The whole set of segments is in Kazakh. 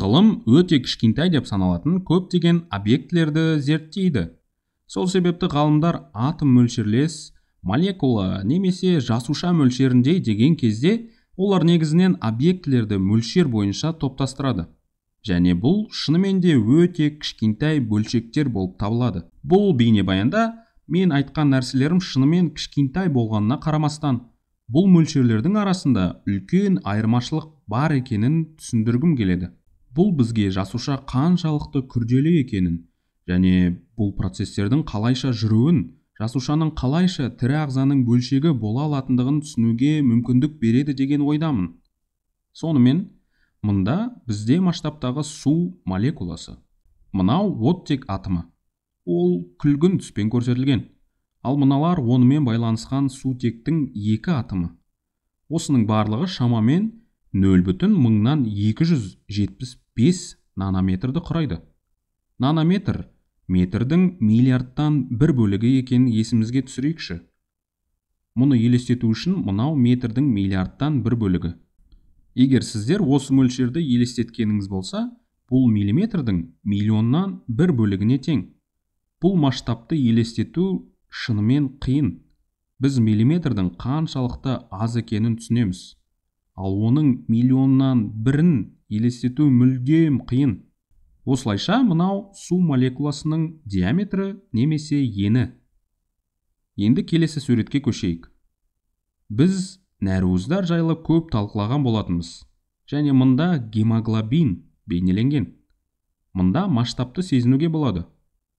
ғылым өте кішкентай деп саналатын көптеген объектілерді зерттейді сол себепті ғалымдар атом мөлшерлес молекула немесе жасуша мөлшерінде деген кезде олар негізінен объектілерді мөлшер бойынша топтастырады және бұл шынымен де өте кішкентай бөлшектер болып табылады бұл бейнебаянда мен айтқан нәрселерім шынымен кішкентай болғанына қарамастан бұл мөлшерлердің арасында үлкен айырмашылық бар екенін түсіндіргім келеді бұл бізге жасуша қаншалықты күрделі екенін және бұл процестердің қалайша жүруін жасушаның қалайша тірі ағзаның бөлшегі бола алатындығын түсінуге мүмкіндік береді деген ойдамын сонымен мында бізде масштабтағы су молекуласы мынау оттек атомы ол күлгін түспен көрсетілген ал мыналар онымен байланысқан сутектің екі атомы осының барлығы шамамен нөл бүтін мыңнан бес нанометрді құрайды нанометр метрдің миллиардтан бір бөлігі екенін есімізге түсірейікші мұны елестету үшін мынау метрдің миллиардтан бір бөлігі егер сіздер осы мөлшерді елестеткеніңіз болса бұл миллиметрдің миллионнан бір бөлігіне тең бұл масштабты елестету шынымен қиын біз миллиметрдің қаншалықты аз екенін түсінеміз ал оның миллионнан бірін елестету мүлдем қиын осылайша мынау су молекуласының диаметрі немесе ені енді келесі суретке көшейік біз нәруыздар жайлы көп талқылаған болатынбыз және мында гемоглобин бейнеленген мында масштабты сезінуге болады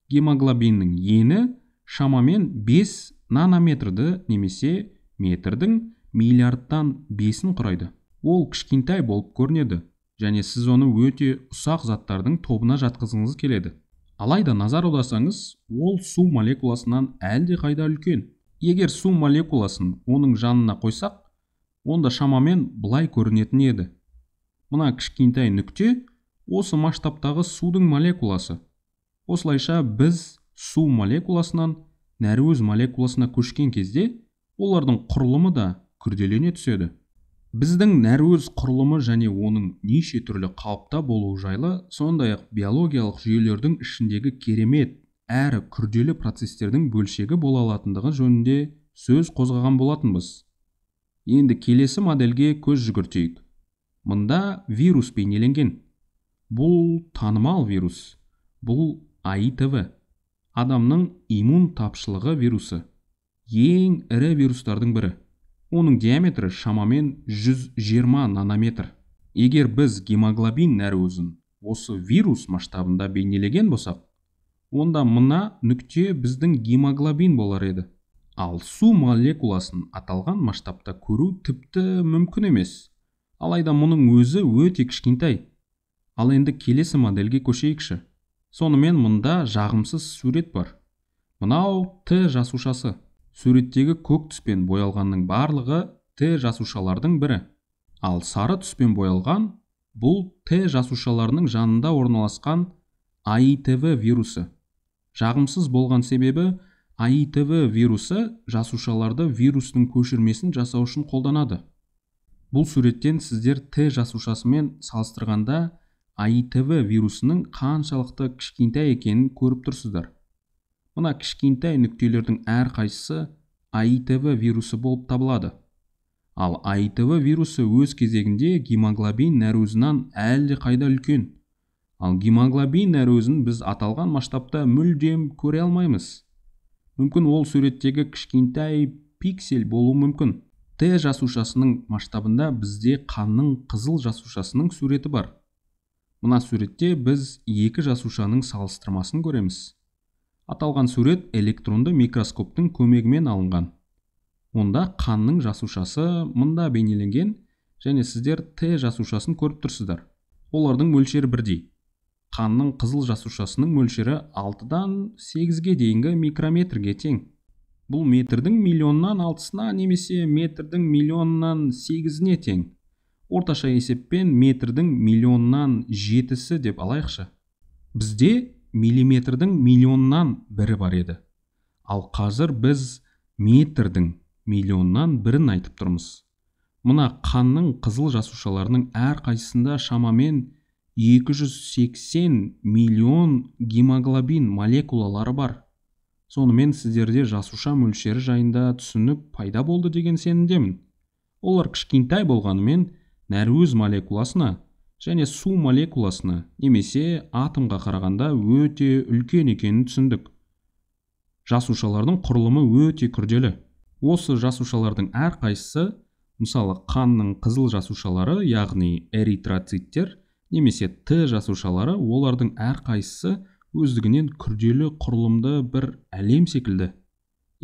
гемоглобиннің ені шамамен 5 нанометрді немесе метрдің миллиардтан бесін құрайды ол кішкентай болып көрінеді және сіз оны өте ұсақ заттардың тобына жатқызғыңыз келеді алайда назар аударсаңыз ол су молекуласынан әлдеқайда үлкен егер су молекуласын оның жанына қойсақ онда шамамен былай көрінетін еді мына кішкентай нүкте осы масштабтағы судың молекуласы осылайша біз су молекуласынан нәруіз молекуласына көшкен кезде олардың құрылымы да күрделене түседі біздің нәруыз құрылымы және оның неше түрлі қалыпта болуы жайлы сондай-ақ биологиялық жүйелердің ішіндегі керемет әрі күрделі процестердің бөлшегі бола алатындығы жөнінде сөз қозғаған болатынбыз енді келесі модельге көз жүгіртейік мұнда вирус бейнеленген бұл танымал вирус бұл аитв адамның иммун тапшылығы вирусы ең ірі вирустардың бірі оның диаметрі шамамен 120 нанометр егер біз гемоглобин нәруызын осы вирус масштабында бейнелеген болсақ онда мына нүкте біздің гемоглобин болар еді ал су молекуласын аталған масштабта көру тіпті мүмкін емес алайда мұның өзі өте кішкентай ал енді келесі модельге көшейікші сонымен мұнда жағымсыз сурет бар мынау т жасушасы суреттегі көк түспен боялғанның барлығы т жасушалардың бірі ал сары түспен боялған бұл т жасушаларының жанында орналасқан аитв вирусы жағымсыз болған себебі аитв вирусы жасушаларды вирустың көшірмесін жасау үшін қолданады бұл суреттен сіздер т жасушасымен салыстырғанда аитв вирусының қаншалықты кішкентай екенін көріп тұрсыздар мына кішкентай нүктелердің әрқайсысы аитв вирусы болып табылады ал аитв вирусы өз кезегінде гемоглобин нәруызынан қайда үлкен ал гемоглобин нәруызын біз аталған масштабта мүлдем көре алмаймыз мүмкін ол суреттегі кішкентай пиксель болуы мүмкін т жасушасының масштабында бізде қанның қызыл жасушасының суреті бар мына суретте біз екі жасушаның салыстырмасын көреміз аталған сурет электронды микроскоптың көмегімен алынған онда қанның жасушасы мында бейнеленген және сіздер т жасушасын көріп тұрсыздар олардың мөлшері бірдей қанның қызыл жасушасының мөлшері 6-дан 8-ге дейінгі микрометрге тең бұл метрдің миллионнан алтысына немесе метрдің миллионнан сегізіне тең орташа есеппен метрдің миллионнан жетісі деп алайықшы бізде миллиметрдің миллионнан бірі бар еді ал қазір біз метрдің миллионнан бірін айтып тұрмыз мына қанның қызыл жасушаларының әрқайсысында шамамен 280 миллион гемоглобин молекулалары бар сонымен сіздерде жасуша мөлшері жайында түсінік пайда болды деген сенімдемін олар кішкентай болғанымен нәруіз молекуласына және су молекуласына немесе атомға қарағанда өте үлкен екенін түсіндік жасушалардың құрылымы өте күрделі осы жасушалардың әрқайсысы мысалы қанның қызыл жасушалары яғни эритроциттер немесе т жасушалары олардың әрқайсысы өздігінен күрделі құрылымды бір әлем секілді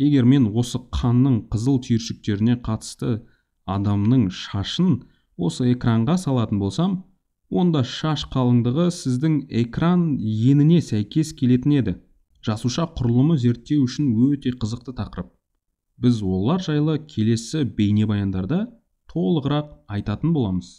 егер мен осы қанның қызыл түйіршіктеріне қатысты адамның шашын осы экранға салатын болсам онда шаш қалыңдығы сіздің экран еніне сәйкес келетін еді жасуша құрылымы зерттеу үшін өте қызықты тақырып біз олар жайлы келесі бейнебаяндарда толығырақ айтатын боламыз